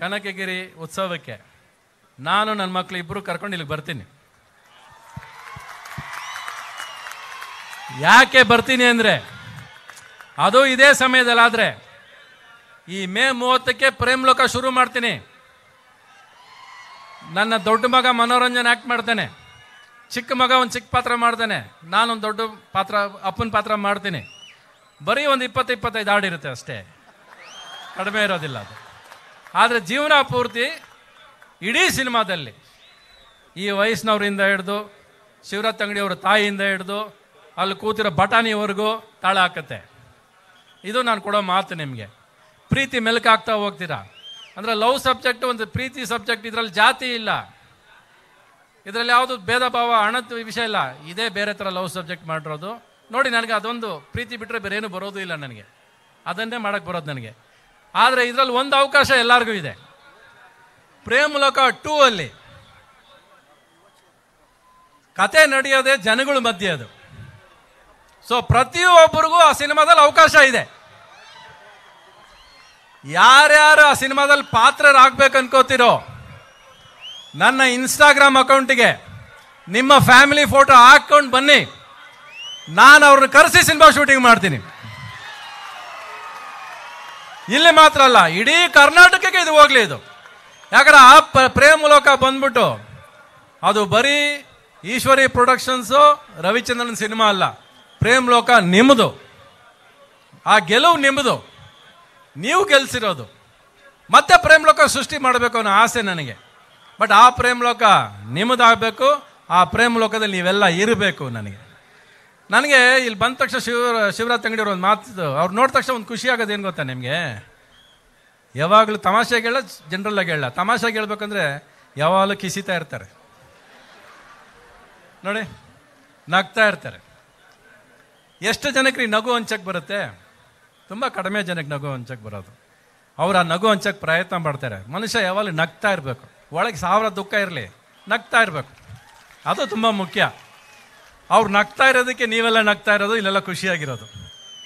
ಕನಕಗಿರಿ ಉತ್ಸವಕ್ಕೆ ನಾನು ನನ್ನ ಮಕ್ಕಳು ಇಬ್ಬರು ಕರ್ಕೊಂಡು ಇಲ್ಲಿಗೆ ಬರ್ತೀನಿ ಯಾಕೆ ಬರ್ತೀನಿ ಅಂದರೆ ಅದು ಇದೇ ಸಮಯದಲ್ಲಿ ಆದರೆ ಈ ಮೇ ಮೂವತ್ತಕ್ಕೆ ಪ್ರೇಮ್ ಲೋಕ ಶುರು ಮಾಡ್ತೀನಿ ನನ್ನ ದೊಡ್ಡ ಮಗ ಮನೋರಂಜನೆ ಆ್ಯಕ್ಟ್ ಮಾಡ್ತಾನೆ ಚಿಕ್ಕ ಮಗ ಒಂದು ಚಿಕ್ಕ ಪಾತ್ರ ಮಾಡ್ತಾನೆ ನಾನೊಂದು ದೊಡ್ಡ ಪಾತ್ರ ಅಪ್ಪನ ಪಾತ್ರ ಮಾಡ್ತೀನಿ ಬರೀ ಒಂದು ಇಪ್ಪತ್ತು ಇಪ್ಪತ್ತೈದು ಹಾಡಿರುತ್ತೆ ಅಷ್ಟೇ ಕಡಿಮೆ ಇರೋದಿಲ್ಲ ಅದು ಆದರೆ ಜೀವನ ಪೂರ್ತಿ ಇಡೀ ಸಿನಿಮಾದಲ್ಲಿ ಈ ವಯಸ್ಸಿನವರಿಂದ ಹಿಡ್ದು ಶಿವರಾತ್ ಅಂಗಡಿಯವ್ರ ಅವರ ತಾಯಿಯಿಂದ ಹಿಡ್ದು ಅಲ್ಲಿ ಕೂತಿರೋ ಬಟಾಣಿವರೆಗೂ ತಾಳ ಹಾಕತ್ತೆ ಇದು ನಾನು ಕೊಡೋ ಮಾತು ನಿಮಗೆ ಪ್ರೀತಿ ಮೆಲುಕಾಗ್ತಾ ಹೋಗ್ತೀರಾ ಅಂದರೆ ಲವ್ ಸಬ್ಜೆಕ್ಟ್ ಒಂದು ಪ್ರೀತಿ ಸಬ್ಜೆಕ್ಟ್ ಇದರಲ್ಲಿ ಜಾತಿ ಇಲ್ಲ ಇದರಲ್ಲಿ ಯಾವುದು ಭೇದ ಭಾವ ಹಣದ ವಿಷಯ ಇಲ್ಲ ಇದೇ ಬೇರೆ ಥರ ಲವ್ ಸಬ್ಜೆಕ್ಟ್ ಮಾಡಿರೋದು ನೋಡಿ ನನಗೆ ಅದೊಂದು ಪ್ರೀತಿ ಬಿಟ್ಟರೆ ಬೇರೆ ಏನು ಬರೋದು ಇಲ್ಲ ನನಗೆ ಅದನ್ನೇ ಮಾಡೋಕ್ಕೆ ಬರೋದು ನನಗೆ ಆದರೆ ಇದರಲ್ಲಿ ಒಂದು ಅವಕಾಶ ಎಲ್ಲರಿಗೂ ಇದೆ ಲೋಕ ಟೂ ಅಲ್ಲಿ ಕತೆ ನಡೆಯೋದೆ ಜನಗಳ ಮಧ್ಯೆ ಅದು ಸೊ ಪ್ರತಿಯೊಬ್ಬರಿಗೂ ಆ ಸಿನಿಮಾದಲ್ಲಿ ಅವಕಾಶ ಇದೆ ಯಾರ್ಯಾರು ಆ ಸಿನಿಮಾದಲ್ಲಿ ಪಾತ್ರರಾಗಬೇಕು ಅನ್ಕೋತಿರೋ ನನ್ನ ಇನ್ಸ್ಟಾಗ್ರಾಮ್ ಅಕೌಂಟಿಗೆ ನಿಮ್ಮ ಫ್ಯಾಮಿಲಿ ಫೋಟೋ ಹಾಕ್ಕೊಂಡು ಬನ್ನಿ ನಾನು ಅವ್ರನ್ನ ಕರೆಸಿ ಸಿನಿಮಾ ಶೂಟಿಂಗ್ ಮಾಡ್ತೀನಿ ಇಲ್ಲಿ ಮಾತ್ರ ಅಲ್ಲ ಇಡೀ ಕರ್ನಾಟಕಕ್ಕೆ ಇದು ಹೋಗ್ಲಿ ಇದು ಯಾಕಂದ್ರೆ ಆ ಪ್ರೇಮ್ ಲೋಕ ಬಂದ್ಬಿಟ್ಟು ಅದು ಬರೀ ಈಶ್ವರಿ ಪ್ರೊಡಕ್ಷನ್ಸು ರವಿಚಂದ್ರನ್ ಸಿನಿಮಾ ಅಲ್ಲ ಪ್ರೇಮ್ ಲೋಕ ನಿಮ್ಮದು ಆ ಗೆಲುವು ನಿಮ್ಮದು ನೀವು ಗೆಲ್ಸಿರೋದು ಮತ್ತೆ ಪ್ರೇಮ್ ಲೋಕ ಸೃಷ್ಟಿ ಮಾಡಬೇಕು ಅನ್ನೋ ಆಸೆ ನನಗೆ ಬಟ್ ಆ ಪ್ರೇಮ್ ಲೋಕ ನಿಮ್ಮದಾಗಬೇಕು ಆ ಪ್ರೇಮ್ ಲೋಕದಲ್ಲಿ ನೀವೆಲ್ಲ ಇರಬೇಕು ನನಗೆ ನನಗೆ ಇಲ್ಲಿ ಬಂದ ತಕ್ಷಣ ಶಿವ ತಂಗಡಿ ಅವರು ಒಂದು ಮಾತು ಅವ್ರು ನೋಡಿದ ತಕ್ಷಣ ಒಂದು ಖುಷಿ ಆಗೋದು ಏನು ಗೊತ್ತಾ ನಿಮಗೆ ಯಾವಾಗಲೂ ತಮಾಷೆ ಕೇಳ ಜನರಲ್ಲಾಗಿ ಹೇಳ ತಮಾಷೆ ಹೇಳ್ಬೇಕಂದ್ರೆ ಯಾವಾಗಲೂ ಕಿಸಿತಾ ಇರ್ತಾರೆ ನೋಡಿ ನಗ್ತಾ ಇರ್ತಾರೆ ಎಷ್ಟು ಜನಕ್ಕೆ ರೀ ನಗು ಹಂಚಕ್ಕೆ ಬರುತ್ತೆ ತುಂಬ ಕಡಿಮೆ ಜನಕ್ಕೆ ನಗು ಹಂಚಕ್ಕೆ ಬರೋದು ಅವ್ರು ಆ ನಗು ಹಂಚಕ್ಕೆ ಪ್ರಯತ್ನ ಮಾಡ್ತಾರೆ ಮನುಷ್ಯ ಯಾವಾಗಲೂ ನಗ್ತಾ ಇರಬೇಕು ಒಳಗೆ ಸಾವಿರ ದುಃಖ ಇರಲಿ ನಗ್ತಾ ಇರಬೇಕು ಅದು ತುಂಬ ಮುಖ್ಯ ಅವ್ರು ನಗ್ತಾ ಇರೋದಕ್ಕೆ ನೀವೆಲ್ಲ ನಗ್ತಾ ಇರೋದು ಇಲ್ಲೆಲ್ಲ ಖುಷಿಯಾಗಿರೋದು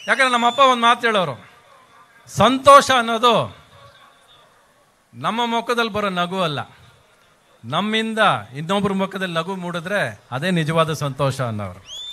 ಯಾಕಂದ್ರೆ ನಮ್ಮ ಅಪ್ಪ ಒಂದು ಮಾತು ಹೇಳೋರು ಸಂತೋಷ ಅನ್ನೋದು ನಮ್ಮ ಮುಖದಲ್ಲಿ ಬರೋ ನಗು ಅಲ್ಲ ನಮ್ಮಿಂದ ಇನ್ನೊಬ್ಬರ ಮುಖದಲ್ಲಿ ನಗು ಮೂಡಿದ್ರೆ ಅದೇ ನಿಜವಾದ ಸಂತೋಷ ಅನ್ನೋರು